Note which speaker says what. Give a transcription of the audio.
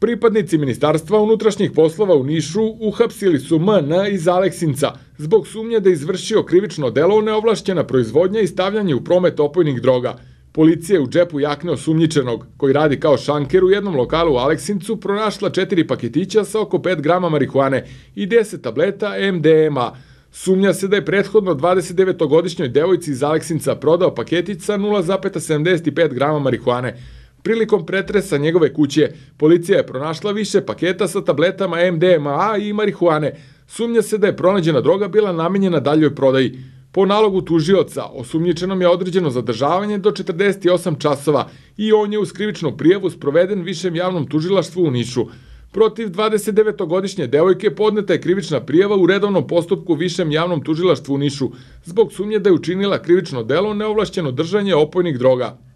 Speaker 1: Pripadnici Ministarstva unutrašnjih poslova u Nišu uhapsili su MN iz Aleksinca zbog sumnje da izvršio krivično delo neovlašćena proizvodnja i stavljanje u promet opojnih droga. Policija je u džepu jakne osumnjičenog, koji radi kao šanker u jednom lokalu u Aleksincu, pronašla četiri paketića sa oko 5 grama marihuane i 10 tableta MDMA. Sumnja se da je prethodno 29-godišnjoj devojci iz Aleksinca prodao paketić sa 0,75 grama marihuane. Prilikom pretresa njegove kuće, policija je pronašla više paketa sa tabletama MDMA i marihuane. Sumnja se da je pronađena droga bila namenjena daljoj prodaji. Po nalogu tužioca, osumnjičenom je određeno zadržavanje do 48 časova i on je uz krivičnu prijavu sproveden višem javnom tužilaštvu u Nišu. Protiv 29-godišnje devojke podneta je krivična prijava u redovnom postupku višem javnom tužilaštvu u Nišu zbog sumnje da je učinila krivično delo neovlašćeno držanje opojnih droga.